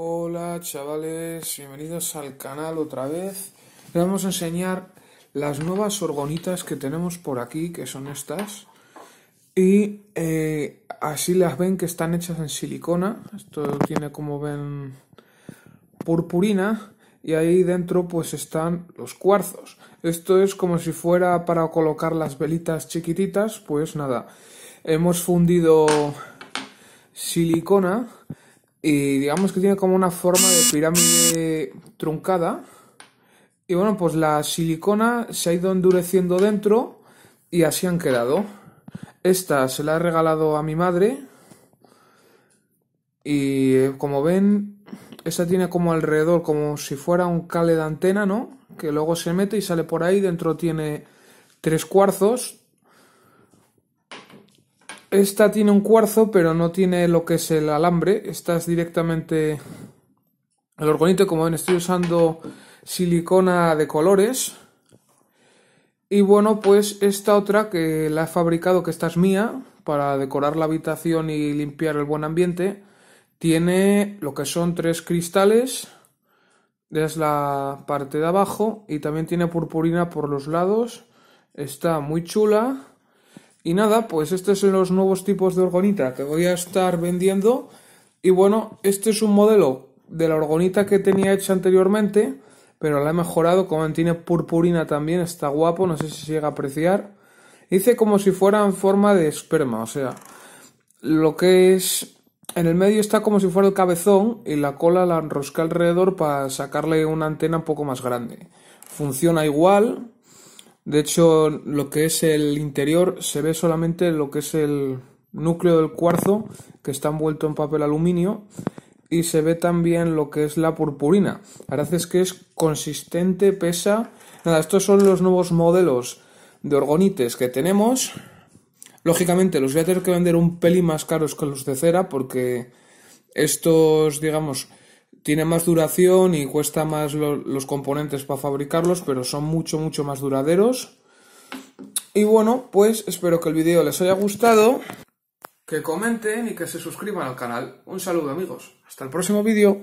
Hola chavales, bienvenidos al canal otra vez. Les vamos a enseñar las nuevas orgonitas que tenemos por aquí, que son estas. Y eh, así las ven que están hechas en silicona. Esto tiene como ven purpurina y ahí dentro pues están los cuarzos. Esto es como si fuera para colocar las velitas chiquititas, pues nada. Hemos fundido silicona y digamos que tiene como una forma de pirámide truncada. Y bueno, pues la silicona se ha ido endureciendo dentro y así han quedado. Esta se la he regalado a mi madre. Y eh, como ven, esta tiene como alrededor, como si fuera un cale de antena, ¿no? Que luego se mete y sale por ahí. Dentro tiene tres cuarzos esta tiene un cuarzo, pero no tiene lo que es el alambre. Esta es directamente el orgonito. Como ven, estoy usando silicona de colores. Y bueno, pues esta otra que la he fabricado, que esta es mía, para decorar la habitación y limpiar el buen ambiente, tiene lo que son tres cristales. Es la parte de abajo y también tiene purpurina por los lados. Está muy chula y nada, pues estos son los nuevos tipos de orgonita que voy a estar vendiendo. Y bueno, este es un modelo de la orgonita que tenía hecha anteriormente, pero la he mejorado, como tiene purpurina también, está guapo, no sé si se llega a apreciar. Hice como si fuera en forma de esperma, o sea, lo que es... En el medio está como si fuera el cabezón y la cola la enrosca alrededor para sacarle una antena un poco más grande. Funciona igual, de hecho, lo que es el interior se ve solamente lo que es el núcleo del cuarzo que está envuelto en papel aluminio y se ve también lo que es la purpurina. La verdad es que es consistente, pesa. Nada, estos son los nuevos modelos de orgonites que tenemos. Lógicamente los voy a tener que vender un peli más caros que los de cera porque estos, digamos, tiene más duración y cuesta más los componentes para fabricarlos, pero son mucho, mucho más duraderos. Y bueno, pues espero que el vídeo les haya gustado, que comenten y que se suscriban al canal. Un saludo amigos, hasta el próximo vídeo.